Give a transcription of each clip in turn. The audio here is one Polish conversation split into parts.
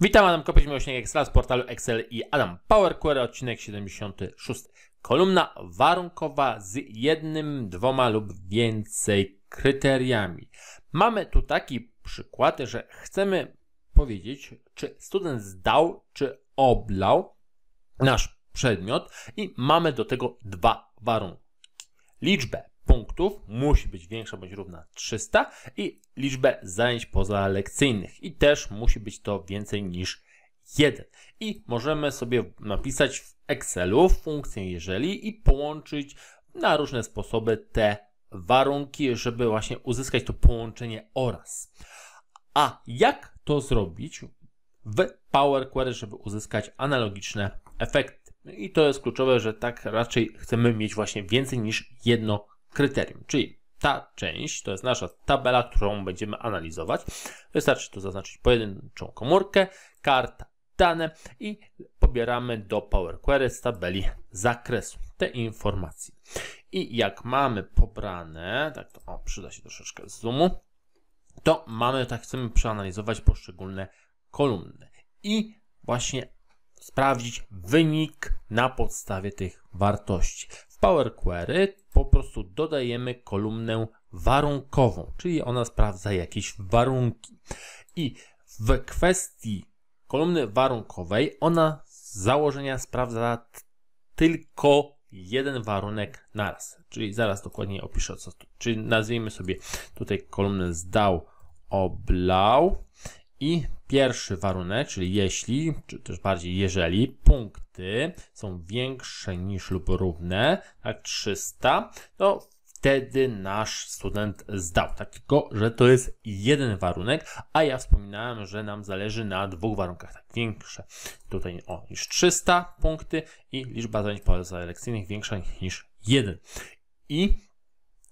Witam, Adam Kopyć, Miłośnik Excel z portalu Excel i Adam Power Query, odcinek 76. Kolumna warunkowa z jednym, dwoma lub więcej kryteriami. Mamy tu taki przykład, że chcemy powiedzieć, czy student zdał, czy oblał nasz przedmiot i mamy do tego dwa warunki. Liczbę punktów musi być większa bądź równa 300 i liczbę zajęć pozalekcyjnych. I też musi być to więcej niż 1. I możemy sobie napisać w Excelu funkcję jeżeli i połączyć na różne sposoby te warunki, żeby właśnie uzyskać to połączenie oraz. A jak to zrobić w Power Query, żeby uzyskać analogiczne efekty? I to jest kluczowe, że tak raczej chcemy mieć właśnie więcej niż jedno kryterium, czyli ta część, to jest nasza tabela, którą będziemy analizować. Wystarczy tu zaznaczyć pojedynczą komórkę, karta, dane i pobieramy do Power Query z tabeli zakresu te informacje. I jak mamy pobrane, tak to o, przyda się troszeczkę zoomu, to mamy, tak chcemy przeanalizować poszczególne kolumny i właśnie sprawdzić wynik na podstawie tych wartości. Power Query po prostu dodajemy kolumnę warunkową, czyli ona sprawdza jakieś warunki. I w kwestii kolumny warunkowej ona z założenia sprawdza tylko jeden warunek naraz. Czyli zaraz dokładnie opiszę co tu. Czyli nazwijmy sobie tutaj kolumnę zdał, oblał i pierwszy warunek, czyli jeśli, czy też bardziej jeżeli punkty są większe niż lub równe, tak 300, to wtedy nasz student zdał. Tak tylko, że to jest jeden warunek, a ja wspominałem, że nam zależy na dwóch warunkach, tak większe. Tutaj o, niż 300 punkty i liczba zajęć pozaselekcyjnych większa niż 1. I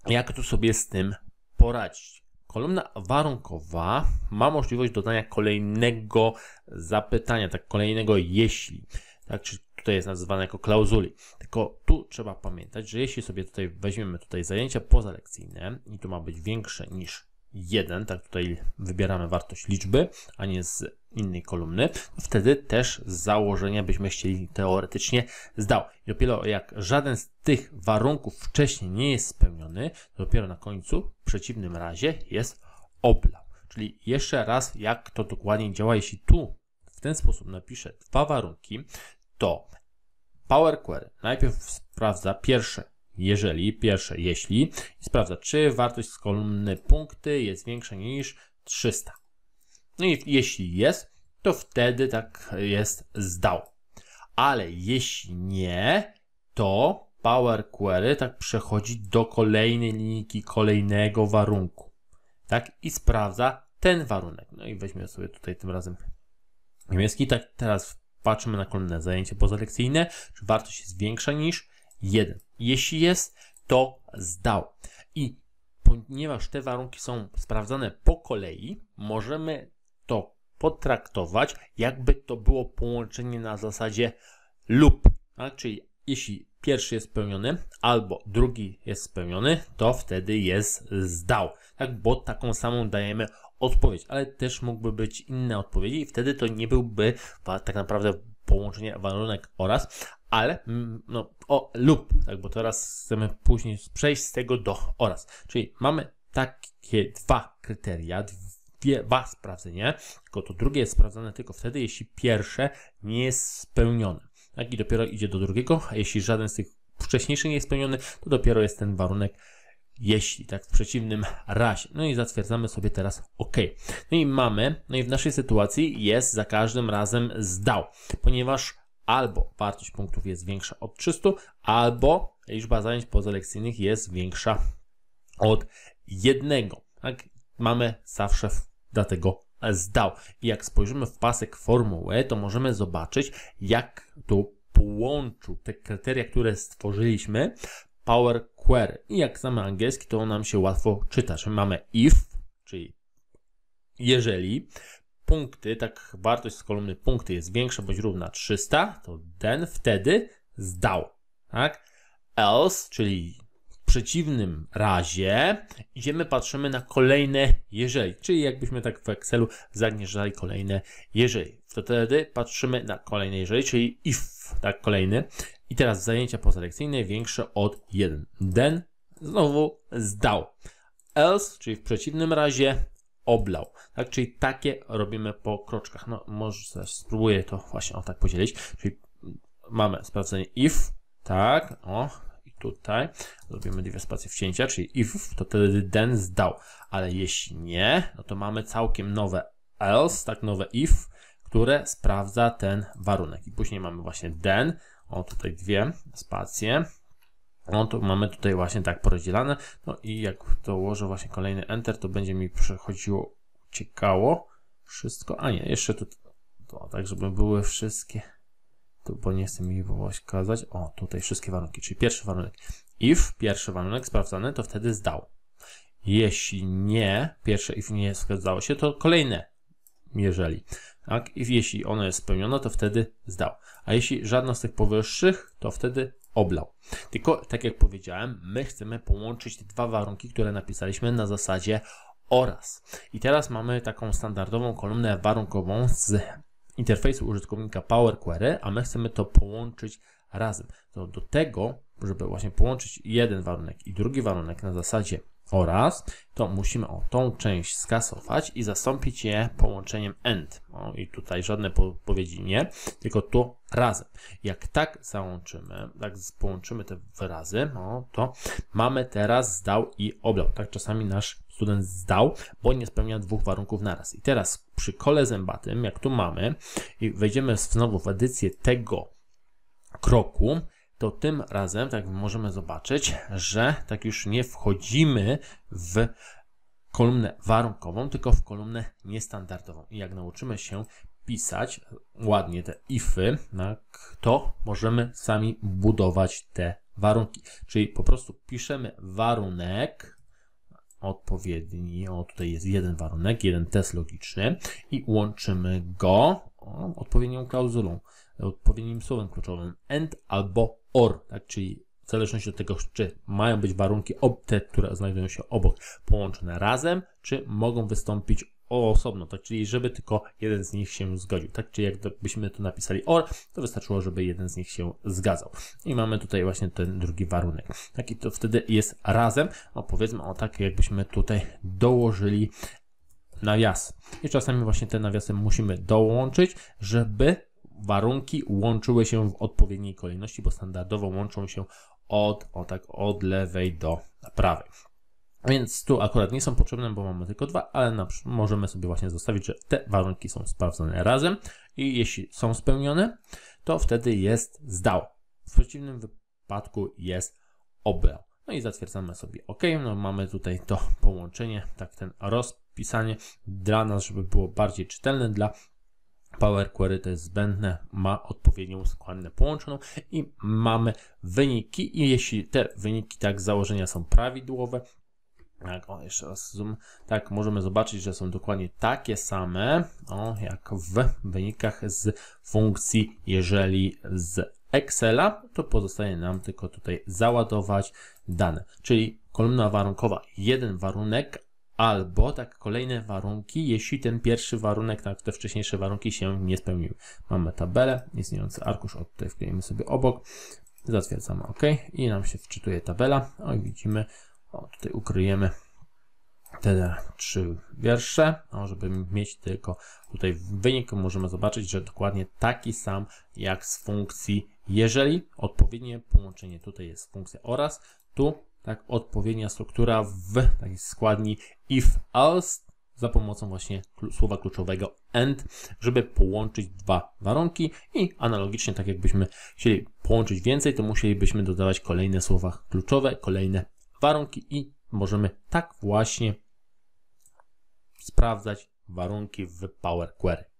jak tu sobie z tym poradzić? Kolumna warunkowa ma możliwość dodania kolejnego zapytania, tak kolejnego jeśli. Tak, czy tutaj jest nazywane jako klauzuli. Tylko tu trzeba pamiętać, że jeśli sobie tutaj weźmiemy tutaj zajęcia pozalekcyjne i tu ma być większe niż 1, tak tutaj wybieramy wartość liczby, a nie z innej kolumny, wtedy też z założenia byśmy chcieli teoretycznie zdał. I dopiero jak żaden z tych warunków wcześniej nie jest spełniony, to dopiero na końcu, w przeciwnym razie, jest oblał. Czyli jeszcze raz, jak to dokładnie działa, jeśli tu w ten sposób napiszę dwa warunki, to Power Query najpierw sprawdza pierwsze jeżeli, pierwsze jeśli i sprawdza, czy wartość z kolumny punkty jest większa niż 300. No i jeśli jest, to wtedy tak jest zdał. Ale jeśli nie, to Power Query tak przechodzi do kolejnej linijki, kolejnego warunku. Tak? I sprawdza ten warunek. No i weźmy sobie tutaj tym razem niemiecki. Tak teraz patrzymy na kolejne zajęcie pozalekcyjne. Czy wartość jest większa niż 1. Jeśli jest, to zdał. I ponieważ te warunki są sprawdzane po kolei, możemy to potraktować, jakby to było połączenie na zasadzie lub, tak? czyli jeśli pierwszy jest spełniony albo drugi jest spełniony, to wtedy jest zdał, tak? bo taką samą dajemy odpowiedź, ale też mógłby być inne odpowiedzi i wtedy to nie byłby tak naprawdę połączenie warunek oraz, ale mm, no, o lub, tak, bo teraz chcemy później przejść z tego do oraz. Czyli mamy takie dwa kryteria, dwie, dwa sprawdzenia, tylko to drugie jest sprawdzone tylko wtedy, jeśli pierwsze nie jest spełnione. Tak, i dopiero idzie do drugiego, a jeśli żaden z tych wcześniejszych nie jest spełniony, to dopiero jest ten warunek jeśli, tak, w przeciwnym razie. No i zatwierdzamy sobie teraz OK. No i mamy, no i w naszej sytuacji jest za każdym razem zdał, ponieważ albo wartość punktów jest większa od 300, albo liczba zajęć pozalekcyjnych jest większa od jednego. Tak, mamy zawsze dlatego zdał. I jak spojrzymy w pasek formuły, to możemy zobaczyć, jak tu połączył te kryteria, które stworzyliśmy, Power Query. I jak znamy angielski, to nam się łatwo czyta, że mamy if, czyli jeżeli punkty, tak wartość z kolumny punkty jest większa bądź równa 300, to ten wtedy zdał, tak? Else, czyli w przeciwnym razie, idziemy, patrzymy na kolejne jeżeli, czyli jakbyśmy tak w Excelu zagnieżdżali kolejne jeżeli. Wtedy patrzymy na kolejne jeżeli, czyli if, tak, kolejny, i teraz zajęcia poselekcyjne większe od 1. den znowu zdał. Else, czyli w przeciwnym razie oblał. Tak, czyli takie robimy po kroczkach. No, może spróbuję to właśnie o tak podzielić. Czyli mamy sprawdzenie if, tak, o, i tutaj zrobimy dwie spacje wcięcia, czyli if, to wtedy den zdał. Ale jeśli nie, no to mamy całkiem nowe else, tak, nowe if, które sprawdza ten warunek. I później mamy właśnie den o tutaj dwie spacje, no to mamy tutaj właśnie tak porozdzielane, no i jak dołożę właśnie kolejny Enter, to będzie mi przechodziło, uciekało wszystko, a nie, jeszcze tu, to, tak żeby były wszystkie, To, bo nie chcę mi kazać. o tutaj wszystkie warunki, czyli pierwszy warunek, if pierwszy warunek sprawdzany, to wtedy zdał. Jeśli nie, pierwsze if nie sprawdzało się, to kolejne jeżeli. Tak? I jeśli ono jest spełnione, to wtedy zdał. A jeśli żadna z tych powyższych, to wtedy oblał. Tylko, tak jak powiedziałem, my chcemy połączyć te dwa warunki, które napisaliśmy na zasadzie oraz. I teraz mamy taką standardową kolumnę warunkową z interfejsu użytkownika Power Query, a my chcemy to połączyć razem. To do tego, żeby właśnie połączyć jeden warunek i drugi warunek na zasadzie oraz, to musimy o, tą część skasować i zastąpić je połączeniem end. O, I tutaj żadne podpowiedzi nie, tylko to razem. Jak tak załączymy, tak połączymy te wyrazy, o, no, to mamy teraz zdał i oblał. Tak czasami nasz student zdał, bo nie spełnia dwóch warunków naraz. I teraz przy kole zębatym, jak tu mamy, i wejdziemy znowu w edycję tego kroku, to tym razem, tak możemy zobaczyć, że tak już nie wchodzimy w kolumnę warunkową, tylko w kolumnę niestandardową. I jak nauczymy się pisać ładnie te ify, to możemy sami budować te warunki. Czyli po prostu piszemy warunek odpowiedni, o tutaj jest jeden warunek, jeden test logiczny i łączymy go odpowiednią klauzulą odpowiednim słowem kluczowym and albo or, tak? czyli w zależności od tego, czy mają być warunki te, które znajdują się obok, połączone razem, czy mogą wystąpić osobno, tak? czyli żeby tylko jeden z nich się zgodził. Tak? Czyli jakbyśmy to napisali or, to wystarczyło, żeby jeden z nich się zgadzał. I mamy tutaj właśnie ten drugi warunek. Tak? I to wtedy jest razem, no powiedzmy o tak, jakbyśmy tutaj dołożyli nawias. I czasami właśnie te nawiasy musimy dołączyć, żeby warunki łączyły się w odpowiedniej kolejności, bo standardowo łączą się od, o tak, od lewej do prawej. Więc tu akurat nie są potrzebne, bo mamy tylko dwa, ale na, możemy sobie właśnie zostawić, że te warunki są sprawdzone razem i jeśli są spełnione, to wtedy jest zdał. W przeciwnym wypadku jest obrał. No i zatwierdzamy sobie OK. No mamy tutaj to połączenie, tak ten rozpisanie dla nas, żeby było bardziej czytelne dla Power Query to jest zbędne, ma odpowiednią składnię połączoną i mamy wyniki. I jeśli te wyniki, tak, założenia są prawidłowe, tak, o, jeszcze raz zoom, tak, możemy zobaczyć, że są dokładnie takie same, o, jak w wynikach z funkcji, jeżeli z Excela, to pozostaje nam tylko tutaj załadować dane, czyli kolumna warunkowa, jeden warunek, albo tak kolejne warunki, jeśli ten pierwszy warunek, tak te wcześniejsze warunki się nie spełniły. Mamy tabelę, istniejący arkusz, od tutaj wklejemy sobie obok, zatwierdzamy OK i nam się wczytuje tabela. O, widzimy, o, tutaj ukryjemy te trzy wiersze, o, żeby mieć tylko tutaj wynik, możemy zobaczyć, że dokładnie taki sam jak z funkcji jeżeli, odpowiednie połączenie tutaj jest funkcja oraz, tu tak, odpowiednia struktura w takiej składni if else za pomocą właśnie słowa kluczowego AND, żeby połączyć dwa warunki i analogicznie, tak jakbyśmy chcieli połączyć więcej, to musielibyśmy dodawać kolejne słowa kluczowe, kolejne warunki i możemy tak właśnie sprawdzać warunki w Power Query.